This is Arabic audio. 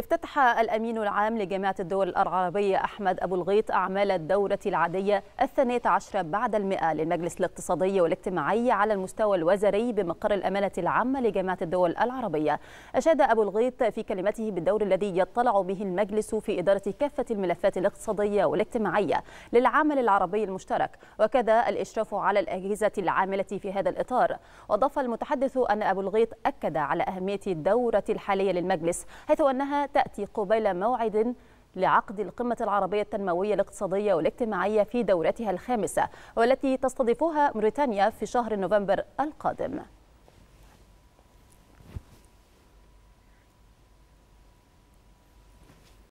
افتتح الأمين العام لجامعة الدول العربية أحمد أبو الغيط أعمال الدورة العادية الثانية عشرة بعد المئة للمجلس الاقتصادي والاجتماعي على المستوى الوزري بمقر الأمانة العامة لجامعة الدول العربية أشاد أبو الغيط في كلمته بالدور الذي يطلع به المجلس في إدارة كافة الملفات الاقتصادية والاجتماعية للعمل العربي المشترك وكذا الإشراف على الأجهزة العاملة في هذا الإطار وأضاف المتحدث أن أبو الغيط أكد على أهمية الدورة الحالية للمجلس حيث أنها تأتي قبيل موعد لعقد القمة العربية التنموية الاقتصادية والاجتماعية في دورتها الخامسة والتي تستضيفها موريتانيا في شهر نوفمبر القادم